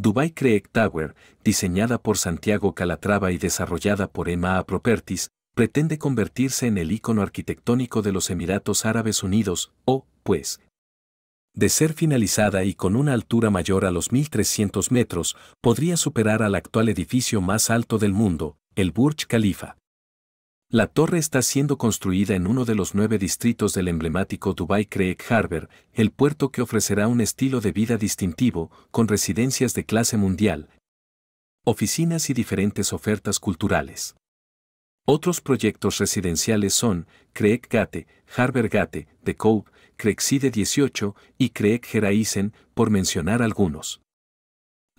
Dubai Creek Tower, diseñada por Santiago Calatrava y desarrollada por Emma Properties, pretende convertirse en el icono arquitectónico de los Emiratos Árabes Unidos, o, pues, de ser finalizada y con una altura mayor a los 1.300 metros, podría superar al actual edificio más alto del mundo, el Burj Khalifa. La torre está siendo construida en uno de los nueve distritos del emblemático Dubai Creek Harbor, el puerto que ofrecerá un estilo de vida distintivo, con residencias de clase mundial, oficinas y diferentes ofertas culturales. Otros proyectos residenciales son Creek Gate, Harbour Gate, The Cove, Creek Side 18 y Creek Geraisen, por mencionar algunos.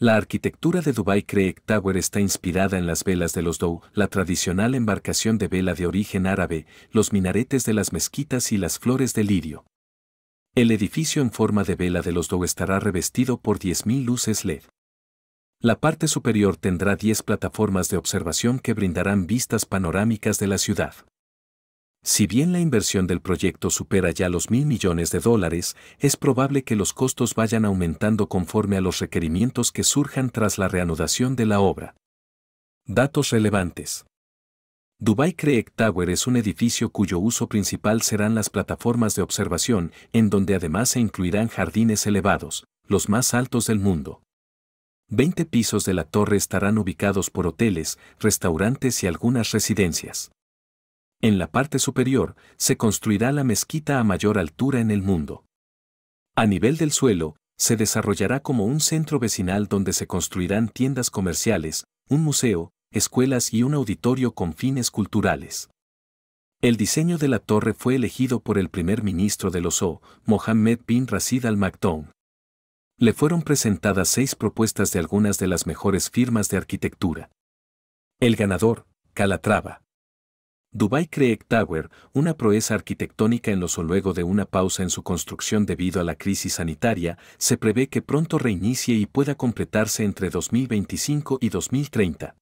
La arquitectura de Dubai Creek Tower está inspirada en las velas de los Dou, la tradicional embarcación de vela de origen árabe, los minaretes de las mezquitas y las flores de lirio. El edificio en forma de vela de los Dou estará revestido por 10.000 luces LED. La parte superior tendrá 10 plataformas de observación que brindarán vistas panorámicas de la ciudad. Si bien la inversión del proyecto supera ya los mil millones de dólares, es probable que los costos vayan aumentando conforme a los requerimientos que surjan tras la reanudación de la obra. Datos relevantes. Dubai Creek Tower es un edificio cuyo uso principal serán las plataformas de observación, en donde además se incluirán jardines elevados, los más altos del mundo. Veinte pisos de la torre estarán ubicados por hoteles, restaurantes y algunas residencias. En la parte superior se construirá la mezquita a mayor altura en el mundo. A nivel del suelo, se desarrollará como un centro vecinal donde se construirán tiendas comerciales, un museo, escuelas y un auditorio con fines culturales. El diseño de la torre fue elegido por el primer ministro de los O, Mohammed bin Rashid al Maktoum. Le fueron presentadas seis propuestas de algunas de las mejores firmas de arquitectura. El ganador, Calatrava. Dubai Creek Tower, una proeza arquitectónica en lo luego de una pausa en su construcción debido a la crisis sanitaria, se prevé que pronto reinicie y pueda completarse entre 2025 y 2030.